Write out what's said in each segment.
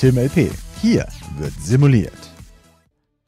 Film LP. Hier wird simuliert.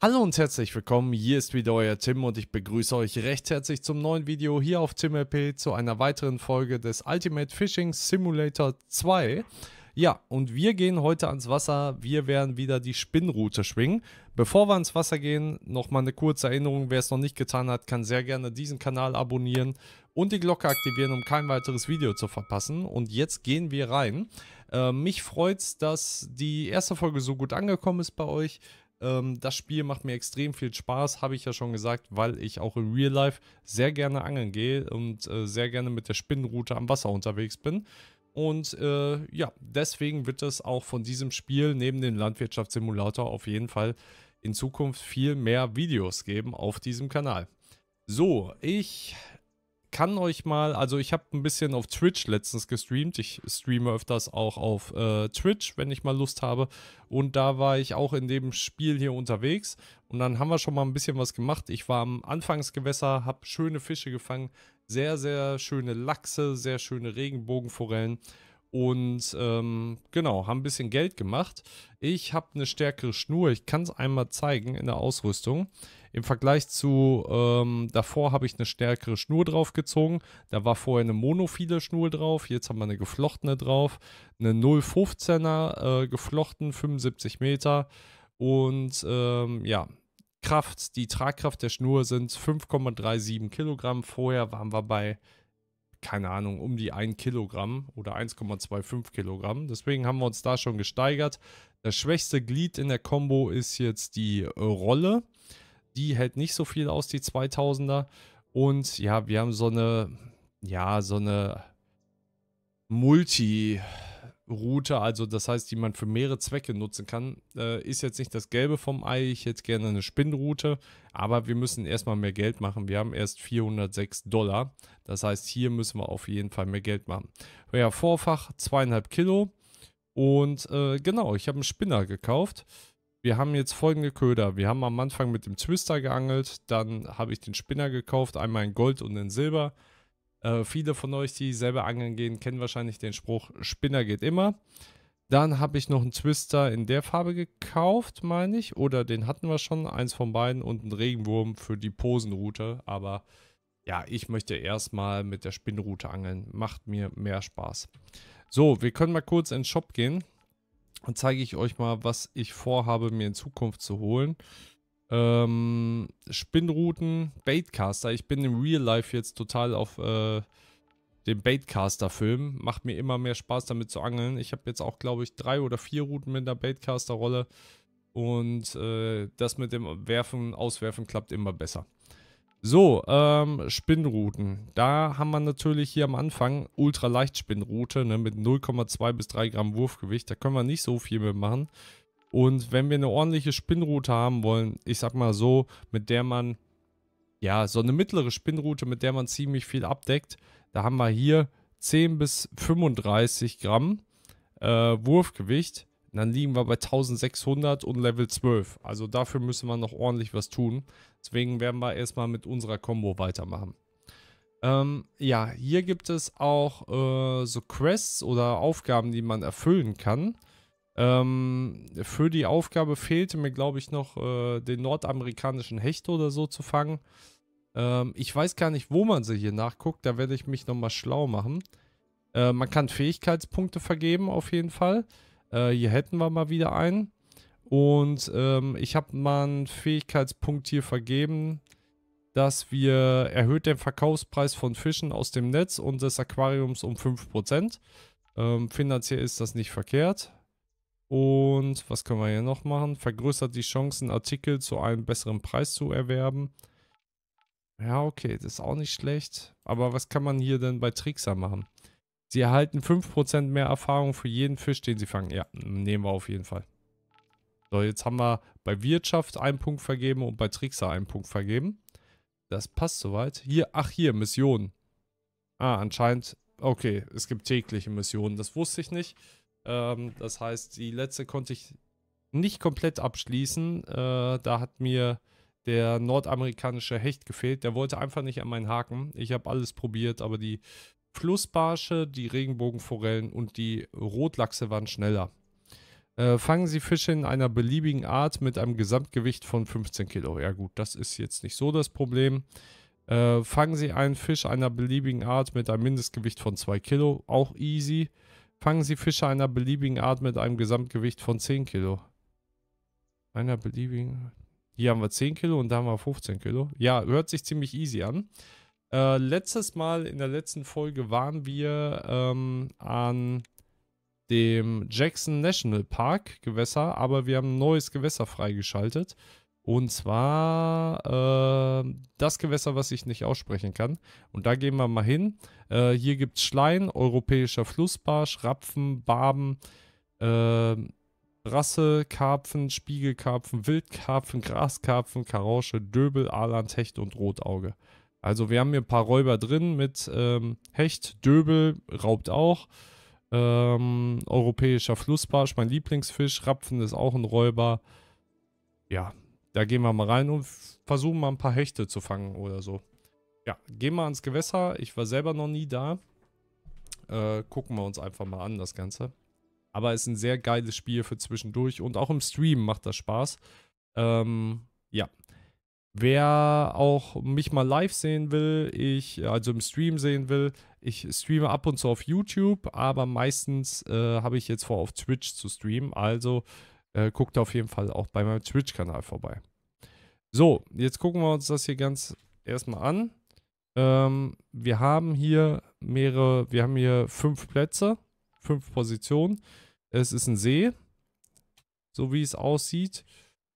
Hallo und herzlich willkommen, hier ist wieder euer Tim und ich begrüße euch recht herzlich zum neuen Video hier auf TimLP zu einer weiteren Folge des Ultimate Fishing Simulator 2. Ja, und wir gehen heute ans Wasser, wir werden wieder die Spinnroute schwingen. Bevor wir ans Wasser gehen, nochmal eine kurze Erinnerung, wer es noch nicht getan hat, kann sehr gerne diesen Kanal abonnieren und die Glocke aktivieren, um kein weiteres Video zu verpassen. Und jetzt gehen wir rein. Ähm, mich freut es, dass die erste Folge so gut angekommen ist bei euch. Ähm, das Spiel macht mir extrem viel Spaß, habe ich ja schon gesagt, weil ich auch im Real Life sehr gerne angeln gehe und äh, sehr gerne mit der Spinnenroute am Wasser unterwegs bin. Und äh, ja, deswegen wird es auch von diesem Spiel neben dem Landwirtschaftssimulator auf jeden Fall in Zukunft viel mehr Videos geben auf diesem Kanal. So, ich kann euch mal, also ich habe ein bisschen auf Twitch letztens gestreamt. Ich streame öfters auch auf äh, Twitch, wenn ich mal Lust habe. Und da war ich auch in dem Spiel hier unterwegs. Und dann haben wir schon mal ein bisschen was gemacht. Ich war am Anfangsgewässer, habe schöne Fische gefangen. Sehr, sehr schöne Lachse, sehr schöne Regenbogenforellen. Und ähm, genau, haben ein bisschen Geld gemacht. Ich habe eine stärkere Schnur. Ich kann es einmal zeigen in der Ausrüstung. Im Vergleich zu ähm, davor habe ich eine stärkere Schnur drauf gezogen. Da war vorher eine monophile Schnur drauf, jetzt haben wir eine geflochtene drauf. Eine 0,15er äh, geflochten, 75 Meter. Und ähm, ja, Kraft, die Tragkraft der Schnur sind 5,37 Kilogramm. Vorher waren wir bei, keine Ahnung, um die 1 Kilogramm oder 1,25 Kilogramm. Deswegen haben wir uns da schon gesteigert. Das schwächste Glied in der Combo ist jetzt die äh, Rolle. Die hält nicht so viel aus, die 2000er. Und ja, wir haben so eine, ja, so eine Multi-Route, also das heißt, die man für mehrere Zwecke nutzen kann. Äh, ist jetzt nicht das Gelbe vom Ei, ich hätte gerne eine Spinnroute, aber wir müssen erstmal mehr Geld machen. Wir haben erst 406 Dollar, das heißt, hier müssen wir auf jeden Fall mehr Geld machen. Ja, Vorfach zweieinhalb Kilo und äh, genau, ich habe einen Spinner gekauft wir haben jetzt folgende Köder. Wir haben am Anfang mit dem Twister geangelt, dann habe ich den Spinner gekauft, einmal in Gold und in Silber. Äh, viele von euch, die selber angeln gehen, kennen wahrscheinlich den Spruch, Spinner geht immer. Dann habe ich noch einen Twister in der Farbe gekauft, meine ich. Oder den hatten wir schon, eins von beiden. Und einen Regenwurm für die Posenroute. Aber ja, ich möchte erstmal mit der Spinnroute angeln. Macht mir mehr Spaß. So, wir können mal kurz in den Shop gehen. Dann zeige ich euch mal, was ich vorhabe, mir in Zukunft zu holen. Ähm, Spinnrouten, Baitcaster. Ich bin im Real Life jetzt total auf äh, den Baitcaster-Film. Macht mir immer mehr Spaß, damit zu angeln. Ich habe jetzt auch, glaube ich, drei oder vier Routen mit der Baitcaster-Rolle. Und äh, das mit dem Werfen, Auswerfen klappt immer besser. So, ähm, Spinnrouten. Da haben wir natürlich hier am Anfang Ultraleichtspinnroute ne, mit 0,2 bis 3 Gramm Wurfgewicht. Da können wir nicht so viel mit machen. Und wenn wir eine ordentliche Spinnroute haben wollen, ich sag mal so, mit der man, ja, so eine mittlere Spinnroute, mit der man ziemlich viel abdeckt, da haben wir hier 10 bis 35 Gramm äh, Wurfgewicht dann liegen wir bei 1600 und Level 12. Also dafür müssen wir noch ordentlich was tun. Deswegen werden wir erstmal mit unserer Combo weitermachen. Ähm, ja, hier gibt es auch äh, so Quests oder Aufgaben, die man erfüllen kann. Ähm, für die Aufgabe fehlte mir, glaube ich, noch äh, den nordamerikanischen Hecht oder so zu fangen. Ähm, ich weiß gar nicht, wo man sie hier nachguckt. Da werde ich mich nochmal schlau machen. Äh, man kann Fähigkeitspunkte vergeben, auf jeden Fall. Äh, hier hätten wir mal wieder einen. Und ähm, ich habe mal einen Fähigkeitspunkt hier vergeben, dass wir erhöht den Verkaufspreis von Fischen aus dem Netz und des Aquariums um 5%. Ähm, finanziell ist das nicht verkehrt. Und was können wir hier noch machen? Vergrößert die Chancen, Artikel zu einem besseren Preis zu erwerben. Ja, okay, das ist auch nicht schlecht. Aber was kann man hier denn bei Trickser machen? Sie erhalten 5% mehr Erfahrung für jeden Fisch, den sie fangen. Ja, nehmen wir auf jeden Fall. So, jetzt haben wir bei Wirtschaft einen Punkt vergeben und bei Trickser einen Punkt vergeben. Das passt soweit. Hier, ach hier, Missionen. Ah, anscheinend, okay, es gibt tägliche Missionen. Das wusste ich nicht. Ähm, das heißt, die letzte konnte ich nicht komplett abschließen. Äh, da hat mir der nordamerikanische Hecht gefehlt. Der wollte einfach nicht an meinen Haken. Ich habe alles probiert, aber die Flussbarsche, die Regenbogenforellen und die Rotlachse waren schneller. Äh, fangen Sie Fische in einer beliebigen Art mit einem Gesamtgewicht von 15 Kilo. Ja gut, das ist jetzt nicht so das Problem. Äh, fangen Sie einen Fisch einer beliebigen Art mit einem Mindestgewicht von 2 Kilo. Auch easy. Fangen Sie Fische einer beliebigen Art mit einem Gesamtgewicht von 10 Kilo. Einer beliebigen. Hier haben wir 10 Kilo und da haben wir 15 Kilo. Ja, hört sich ziemlich easy an. Äh, letztes Mal in der letzten Folge waren wir ähm, an dem Jackson National Park Gewässer, aber wir haben ein neues Gewässer freigeschaltet. Und zwar äh, das Gewässer, was ich nicht aussprechen kann. Und da gehen wir mal hin. Äh, hier gibt es Schlein, europäischer Flussbarsch, Rapfen, Barben, äh, Brasse, Karpfen, Spiegelkarpfen, Wildkarpfen, Graskarpfen, Karausche, Döbel, Alan, Hecht und Rotauge. Also wir haben hier ein paar Räuber drin mit ähm, Hecht, Döbel, raubt auch. Ähm, europäischer Flussbarsch, mein Lieblingsfisch. Rapfen ist auch ein Räuber. Ja, da gehen wir mal rein und versuchen mal ein paar Hechte zu fangen oder so. Ja, gehen wir ans Gewässer. Ich war selber noch nie da. Äh, gucken wir uns einfach mal an, das Ganze. Aber es ist ein sehr geiles Spiel für zwischendurch und auch im Stream macht das Spaß. Ähm, ja, Wer auch mich mal live sehen will, ich, also im Stream sehen will, ich streame ab und zu auf YouTube, aber meistens äh, habe ich jetzt vor, auf Twitch zu streamen. Also äh, guckt auf jeden Fall auch bei meinem Twitch-Kanal vorbei. So, jetzt gucken wir uns das hier ganz erstmal an. Ähm, wir haben hier mehrere, wir haben hier fünf Plätze, fünf Positionen. Es ist ein See, so wie es aussieht.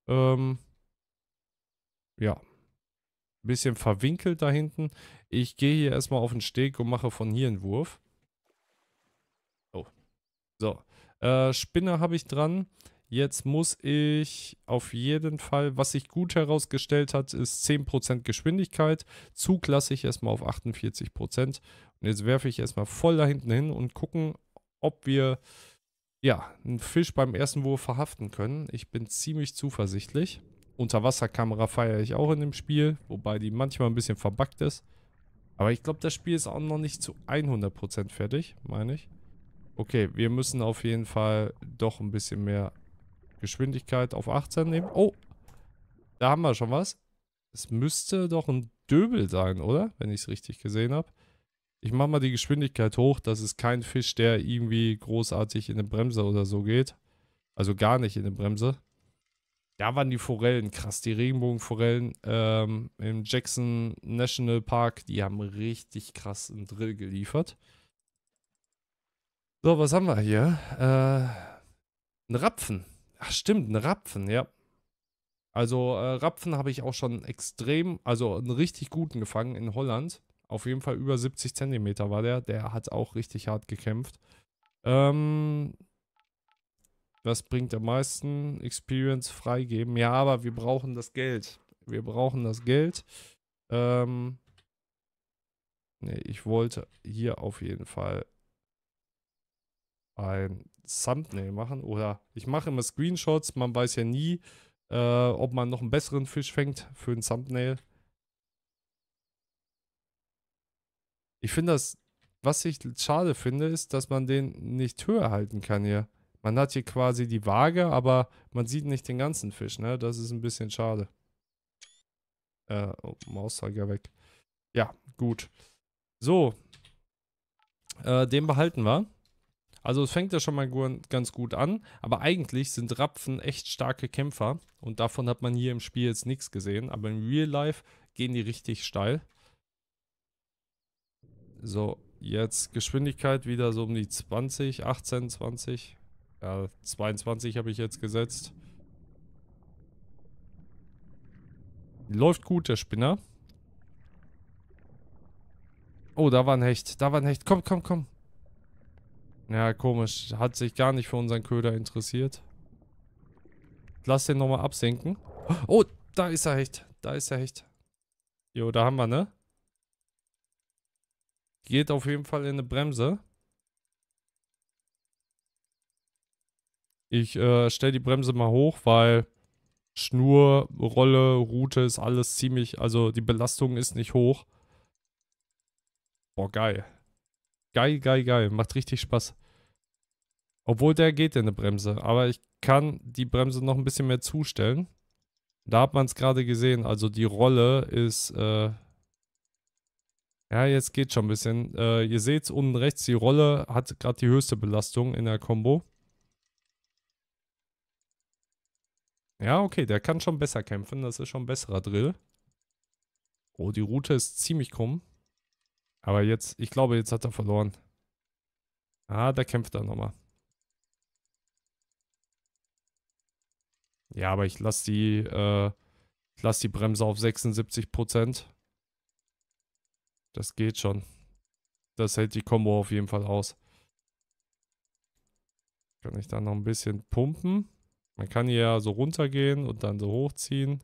Ähm, ja, ein bisschen verwinkelt da hinten. Ich gehe hier erstmal auf den Steg und mache von hier einen Wurf. Oh. So. Äh, Spinne habe ich dran. Jetzt muss ich auf jeden Fall, was sich gut herausgestellt hat, ist 10% Geschwindigkeit. Zug lasse ich erstmal auf 48%. Und jetzt werfe ich erstmal voll da hinten hin und gucken, ob wir ja, einen Fisch beim ersten Wurf verhaften können. Ich bin ziemlich zuversichtlich. Unterwasserkamera feiere ich auch in dem Spiel, wobei die manchmal ein bisschen verbuggt ist. Aber ich glaube, das Spiel ist auch noch nicht zu 100% fertig, meine ich. Okay, wir müssen auf jeden Fall doch ein bisschen mehr Geschwindigkeit auf 18 nehmen. Oh, da haben wir schon was. Es müsste doch ein Döbel sein, oder? Wenn ich es richtig gesehen habe. Ich mache mal die Geschwindigkeit hoch. Das ist kein Fisch, der irgendwie großartig in eine Bremse oder so geht. Also gar nicht in eine Bremse da waren die Forellen krass, die Regenbogenforellen ähm, im Jackson National Park, die haben richtig krass einen Drill geliefert. So, was haben wir hier? Äh, ein Rapfen. Ach stimmt, ein Rapfen, ja. Also äh, Rapfen habe ich auch schon extrem, also einen richtig guten gefangen in Holland. Auf jeden Fall über 70 Zentimeter war der. Der hat auch richtig hart gekämpft. Ähm, was bringt am meisten? Experience freigeben. Ja, aber wir brauchen das Geld. Wir brauchen das Geld. Ähm, nee, ich wollte hier auf jeden Fall ein Thumbnail machen. Oder ich mache immer Screenshots. Man weiß ja nie, äh, ob man noch einen besseren Fisch fängt für ein Thumbnail. Ich finde das, was ich schade finde, ist, dass man den nicht höher halten kann hier. Man hat hier quasi die Waage, aber man sieht nicht den ganzen Fisch, ne? Das ist ein bisschen schade. Äh, oh, Mauszeiger weg. Ja, gut. So. Äh, den behalten wir. Also es fängt ja schon mal ganz gut an, aber eigentlich sind Rapfen echt starke Kämpfer und davon hat man hier im Spiel jetzt nichts gesehen, aber im Real Life gehen die richtig steil. So, jetzt Geschwindigkeit wieder so um die 20, 18, 20. Ja, 22 habe ich jetzt gesetzt. Läuft gut, der Spinner. Oh, da war ein Hecht. Da war ein Hecht. Komm, komm, komm. Ja, komisch. Hat sich gar nicht für unseren Köder interessiert. Lass den nochmal absenken. Oh, da ist er Hecht. Da ist er Hecht. Jo, da haben wir, ne? Geht auf jeden Fall in eine Bremse. Ich äh, stelle die Bremse mal hoch, weil Schnur, Rolle, Route ist alles ziemlich, also die Belastung ist nicht hoch. Boah, geil. Geil, geil, geil. Macht richtig Spaß. Obwohl der geht in eine Bremse, aber ich kann die Bremse noch ein bisschen mehr zustellen. Da hat man es gerade gesehen, also die Rolle ist, äh ja, jetzt geht schon ein bisschen. Äh, ihr seht es unten rechts, die Rolle hat gerade die höchste Belastung in der Kombo. Ja, okay, der kann schon besser kämpfen. Das ist schon ein besserer Drill. Oh, die Route ist ziemlich krumm. Aber jetzt, ich glaube, jetzt hat er verloren. Ah, da kämpft er nochmal. Ja, aber ich lasse die, äh, ich lasse die Bremse auf 76%. Das geht schon. Das hält die Combo auf jeden Fall aus. Kann ich da noch ein bisschen pumpen? Man kann hier ja so runtergehen und dann so hochziehen.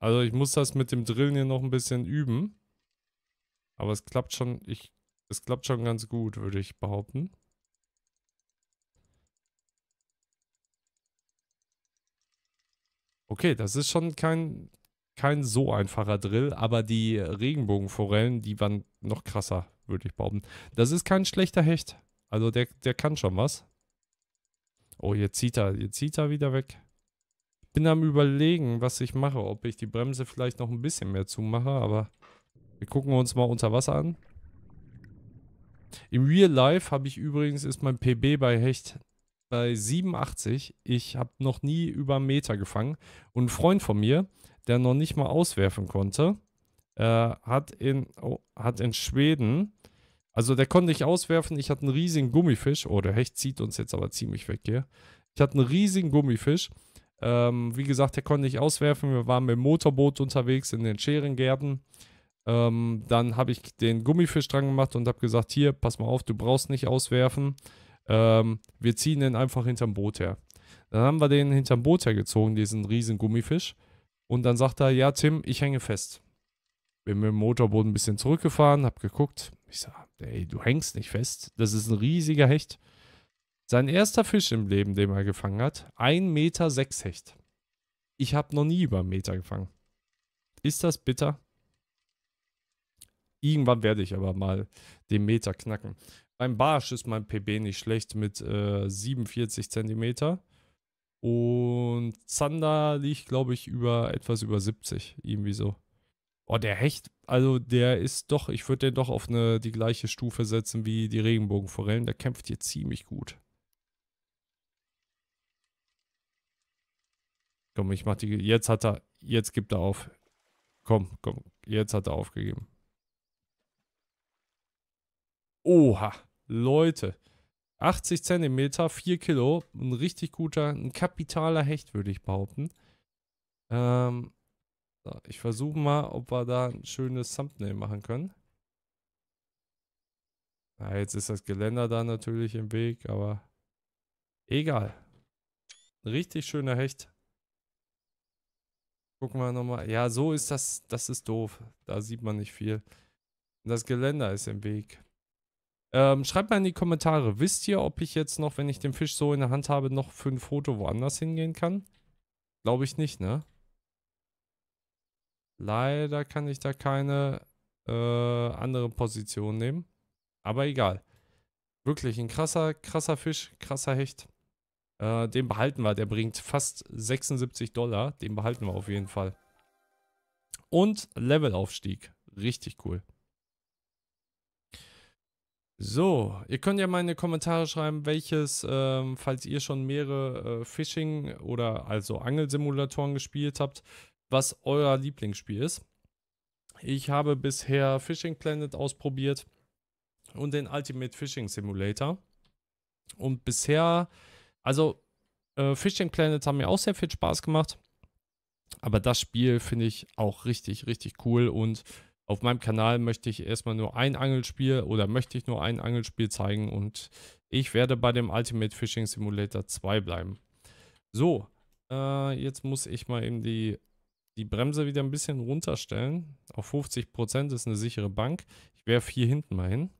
Also ich muss das mit dem Drillen hier noch ein bisschen üben. Aber es klappt schon, ich, es klappt schon ganz gut, würde ich behaupten. Okay, das ist schon kein, kein so einfacher Drill, aber die Regenbogenforellen, die waren noch krasser, würde ich behaupten. Das ist kein schlechter Hecht. Also der, der kann schon was. Oh, jetzt zieht er, jetzt zieht er wieder weg. Bin am überlegen, was ich mache, ob ich die Bremse vielleicht noch ein bisschen mehr zumache, aber wir gucken uns mal unter Wasser an. Im Real Life habe ich übrigens, ist mein PB bei Hecht bei 87. Ich habe noch nie über einen Meter gefangen. Und ein Freund von mir, der noch nicht mal auswerfen konnte, äh, hat, in, oh, hat in Schweden also der konnte nicht auswerfen. Ich hatte einen riesigen Gummifisch. Oh, der Hecht zieht uns jetzt aber ziemlich weg hier. Ich hatte einen riesigen Gummifisch. Ähm, wie gesagt, der konnte nicht auswerfen. Wir waren mit dem Motorboot unterwegs in den Scherengärten. Ähm, dann habe ich den Gummifisch dran gemacht und habe gesagt, hier, pass mal auf, du brauchst nicht auswerfen. Ähm, wir ziehen den einfach hinterm Boot her. Dann haben wir den hinterm Boot hergezogen, diesen riesen Gummifisch. Und dann sagt er, ja Tim, ich hänge fest. Bin mit dem Motorboot ein bisschen zurückgefahren, habe geguckt. Ich sage, ey, du hängst nicht fest. Das ist ein riesiger Hecht. Sein erster Fisch im Leben, den er gefangen hat, 1,6 Meter 6 Hecht. Ich habe noch nie über einen Meter gefangen. Ist das bitter? Irgendwann werde ich aber mal den Meter knacken. Beim Barsch ist mein PB nicht schlecht mit äh, 47 cm. Und Zander liegt, glaube ich, über etwas über 70. Irgendwie so. Oh, der Hecht, also der ist doch, ich würde den doch auf eine, die gleiche Stufe setzen wie die Regenbogenforellen. Der kämpft hier ziemlich gut. Komm, ich mach die. Jetzt hat er. Jetzt gibt er auf. Komm, komm. Jetzt hat er aufgegeben. Oha, Leute. 80 Zentimeter, 4 Kilo. Ein richtig guter, ein kapitaler Hecht, würde ich behaupten. Ähm, so, ich versuche mal, ob wir da ein schönes Thumbnail machen können. Na, jetzt ist das Geländer da natürlich im Weg, aber egal. Richtig schöner Hecht. Gucken wir nochmal. Ja, so ist das. Das ist doof. Da sieht man nicht viel. Das Geländer ist im Weg. Ähm, schreibt mal in die Kommentare, wisst ihr, ob ich jetzt noch, wenn ich den Fisch so in der Hand habe, noch für ein Foto woanders hingehen kann? Glaube ich nicht, ne? Leider kann ich da keine äh, andere Position nehmen. Aber egal. Wirklich ein krasser, krasser Fisch, krasser Hecht. Äh, den behalten wir. Der bringt fast 76 Dollar. Den behalten wir auf jeden Fall. Und Levelaufstieg. Richtig cool. So, ihr könnt ja mal in die Kommentare schreiben, welches, ähm, falls ihr schon mehrere äh, Fishing- oder also Angelsimulatoren gespielt habt, was euer Lieblingsspiel ist. Ich habe bisher Fishing Planet ausprobiert und den Ultimate Fishing Simulator. Und bisher, also äh, Fishing Planet haben mir auch sehr viel Spaß gemacht. Aber das Spiel finde ich auch richtig, richtig cool. Und auf meinem Kanal möchte ich erstmal nur ein Angelspiel oder möchte ich nur ein Angelspiel zeigen. Und ich werde bei dem Ultimate Fishing Simulator 2 bleiben. So, äh, jetzt muss ich mal eben die die Bremse wieder ein bisschen runterstellen. Auf 50% ist eine sichere Bank. Ich werfe hier hinten mal hin.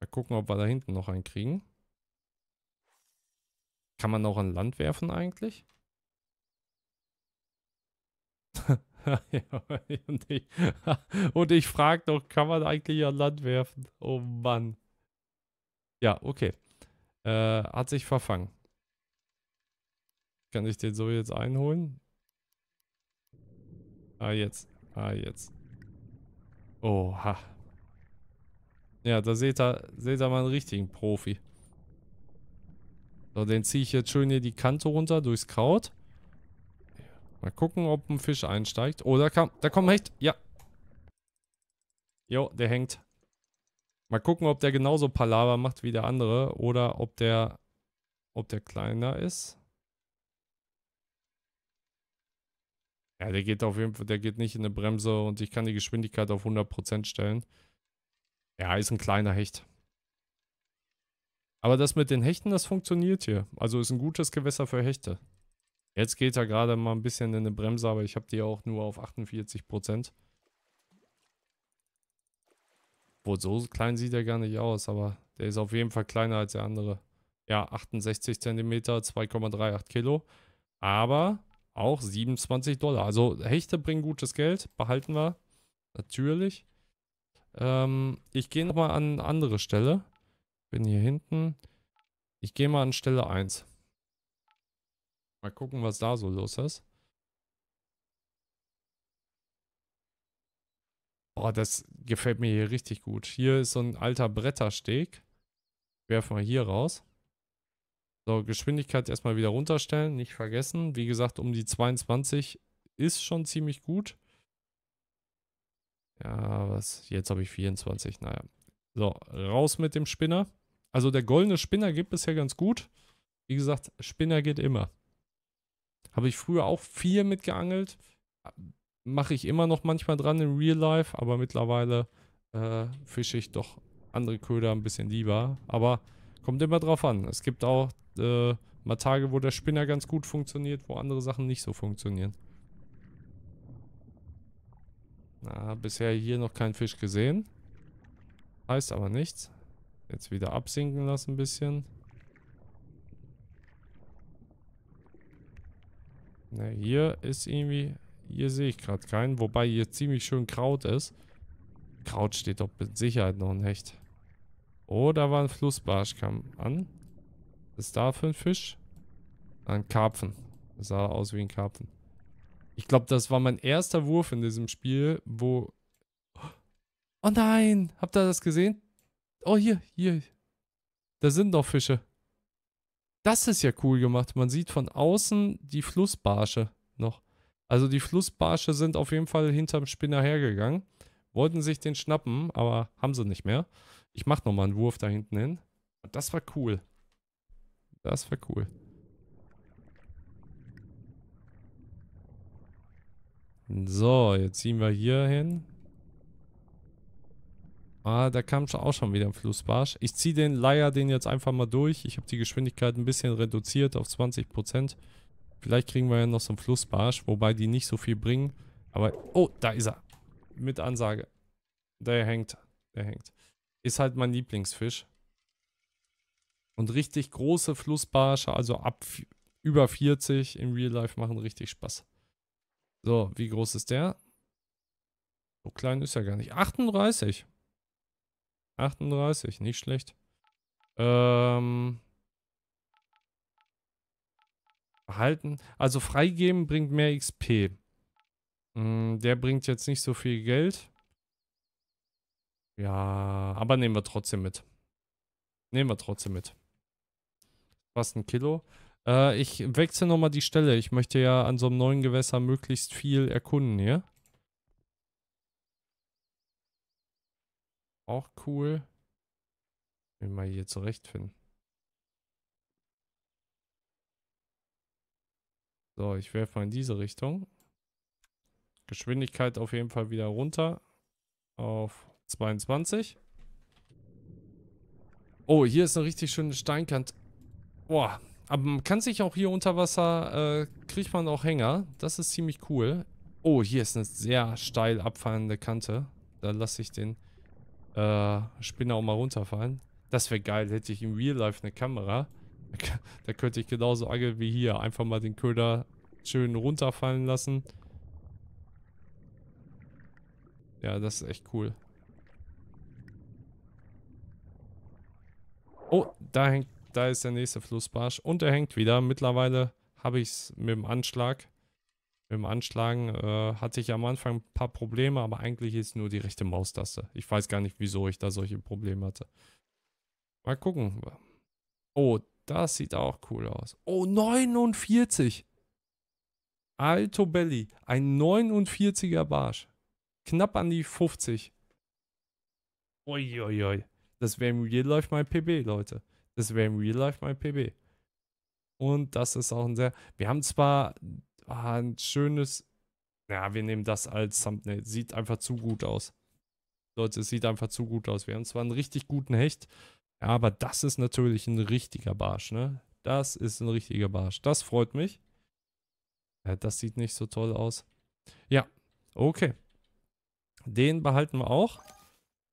Mal gucken, ob wir da hinten noch einen kriegen. Kann man auch an Land werfen eigentlich? und ich, und ich frage doch, kann man eigentlich an Land werfen? Oh Mann. Ja, okay. Äh, hat sich verfangen. Kann ich den so jetzt einholen? Ah, jetzt. Ah, jetzt. Oha. Ja, da seht ihr, seht ihr mal einen richtigen Profi. So, den ziehe ich jetzt schön hier die Kante runter durchs Kraut. Mal gucken, ob ein Fisch einsteigt. Oh, da, kam, da kommt ein Hecht. Ja. Jo, der hängt. Mal gucken, ob der genauso Palaver macht wie der andere oder ob der, ob der kleiner ist. Ja, der geht auf jeden Fall, der geht nicht in eine Bremse und ich kann die Geschwindigkeit auf 100% stellen. Ja, ist ein kleiner Hecht. Aber das mit den Hechten, das funktioniert hier. Also ist ein gutes Gewässer für Hechte. Jetzt geht er gerade mal ein bisschen in eine Bremse, aber ich habe die auch nur auf 48%. Obwohl, so klein sieht er gar nicht aus, aber der ist auf jeden Fall kleiner als der andere. Ja, 68 cm, 2,38 Kilo. Aber auch 27 Dollar. Also Hechte bringen gutes Geld, behalten wir. Natürlich. Ähm, ich gehe nochmal an eine andere Stelle. Bin hier hinten. Ich gehe mal an Stelle 1. Mal gucken, was da so los ist. Boah, das gefällt mir hier richtig gut. Hier ist so ein alter Brettersteg. Werfen wir hier raus. So, Geschwindigkeit erstmal wieder runterstellen, nicht vergessen. Wie gesagt, um die 22 ist schon ziemlich gut. Ja, was? Jetzt habe ich 24, naja. So, raus mit dem Spinner. Also der goldene Spinner geht bisher ganz gut. Wie gesagt, Spinner geht immer. Habe ich früher auch viel mitgeangelt. Mache ich immer noch manchmal dran im Real Life, aber mittlerweile äh, fische ich doch andere Köder ein bisschen lieber. Aber Kommt immer drauf an. Es gibt auch äh, mal Tage, wo der Spinner ganz gut funktioniert, wo andere Sachen nicht so funktionieren. Na, bisher hier noch keinen Fisch gesehen. Heißt aber nichts. Jetzt wieder absinken lassen ein bisschen. Na, hier ist irgendwie... Hier sehe ich gerade keinen, wobei hier ziemlich schön Kraut ist. Kraut steht doch mit Sicherheit noch ein Hecht. Oh, da war ein Flussbarsch, kam an. Was ist da für ein Fisch? Ein Karpfen. Das sah aus wie ein Karpfen. Ich glaube, das war mein erster Wurf in diesem Spiel, wo... Oh nein! Habt ihr das gesehen? Oh, hier, hier. Da sind noch Fische. Das ist ja cool gemacht. Man sieht von außen die Flussbarsche noch. Also die Flussbarsche sind auf jeden Fall hinterm Spinner hergegangen. Wollten sich den schnappen, aber haben sie nicht mehr. Ich mache nochmal einen Wurf da hinten hin. Das war cool. Das war cool. So, jetzt ziehen wir hier hin. Ah, da kam schon auch schon wieder ein Flussbarsch. Ich ziehe den Leier den jetzt einfach mal durch. Ich habe die Geschwindigkeit ein bisschen reduziert auf 20%. Vielleicht kriegen wir ja noch so einen Flussbarsch, wobei die nicht so viel bringen. Aber, oh, da ist er. Mit Ansage. Der hängt. Der hängt. Ist halt mein Lieblingsfisch. Und richtig große Flussbarsche, also ab über 40 im Real Life machen richtig Spaß. So, wie groß ist der? So klein ist er gar nicht. 38. 38, nicht schlecht. Ähm, behalten. Also freigeben bringt mehr XP. Hm, der bringt jetzt nicht so viel Geld. Ja, aber nehmen wir trotzdem mit. Nehmen wir trotzdem mit. Fast ein Kilo. Äh, ich wechsle nochmal die Stelle. Ich möchte ja an so einem neuen Gewässer möglichst viel erkunden hier. Auch cool. Will mal hier zurechtfinden. So, ich werfe mal in diese Richtung. Geschwindigkeit auf jeden Fall wieder runter. Auf 22. Oh, hier ist eine richtig schöne Steinkante. Boah, aber man kann sich auch hier unter Wasser, äh, kriegt man auch Hänger. Das ist ziemlich cool. Oh, hier ist eine sehr steil abfallende Kante. Da lasse ich den äh, Spinner auch mal runterfallen. Das wäre geil, hätte ich im Real Life eine Kamera. Da könnte ich genauso angeln wie hier. Einfach mal den Köder schön runterfallen lassen. Ja, das ist echt cool. Oh, da hängt, da ist der nächste Flussbarsch. Und er hängt wieder. Mittlerweile habe ich es mit dem Anschlag. Mit dem Anschlagen äh, hatte ich am Anfang ein paar Probleme, aber eigentlich ist nur die rechte Maustaste. Ich weiß gar nicht, wieso ich da solche Probleme hatte. Mal gucken. Oh, das sieht auch cool aus. Oh, 49. Alto Belly. Ein 49er Barsch. Knapp an die 50. Uiuiui. Ui, ui. Das wäre im Real Life mein PB, Leute. Das wäre im Real Life mein PB. Und das ist auch ein sehr. Wir haben zwar ah, ein schönes. Ja, wir nehmen das als Thumbnail. Sieht einfach zu gut aus. Leute, es sieht einfach zu gut aus. Wir haben zwar einen richtig guten Hecht, aber das ist natürlich ein richtiger Barsch, ne? Das ist ein richtiger Barsch. Das freut mich. Ja, das sieht nicht so toll aus. Ja, okay. Den behalten wir auch.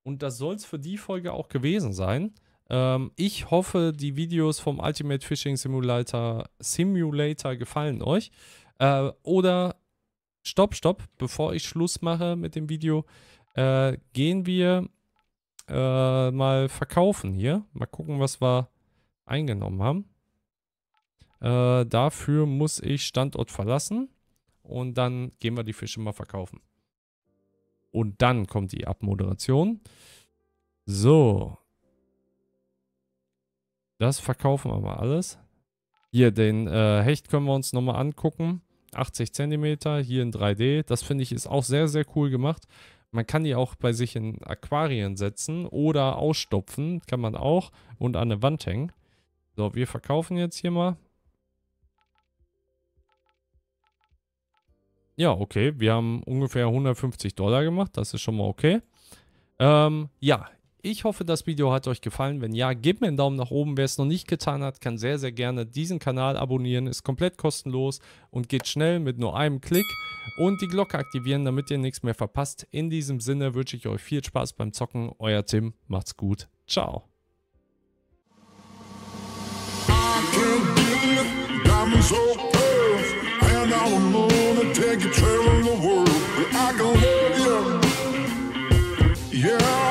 Und das soll es für die Folge auch gewesen sein. Ähm, ich hoffe, die Videos vom Ultimate Fishing Simulator, Simulator gefallen euch. Äh, oder stopp, stopp, bevor ich Schluss mache mit dem Video, äh, gehen wir äh, mal verkaufen hier. Mal gucken, was wir eingenommen haben. Äh, dafür muss ich Standort verlassen und dann gehen wir die Fische mal verkaufen. Und dann kommt die Abmoderation. So. Das verkaufen wir mal alles. Hier, den äh, Hecht können wir uns nochmal angucken. 80 cm, hier in 3D. Das finde ich ist auch sehr, sehr cool gemacht. Man kann die auch bei sich in Aquarien setzen oder ausstopfen. Kann man auch. Und an eine Wand hängen. So, wir verkaufen jetzt hier mal. ja, okay, wir haben ungefähr 150 Dollar gemacht, das ist schon mal okay. Ähm, ja, ich hoffe, das Video hat euch gefallen. Wenn ja, gebt mir einen Daumen nach oben. Wer es noch nicht getan hat, kann sehr, sehr gerne diesen Kanal abonnieren. Ist komplett kostenlos und geht schnell mit nur einem Klick. Und die Glocke aktivieren, damit ihr nichts mehr verpasst. In diesem Sinne wünsche ich euch viel Spaß beim Zocken. Euer Tim, macht's gut. Ciao. I make you tell the world that I can love you. Yeah.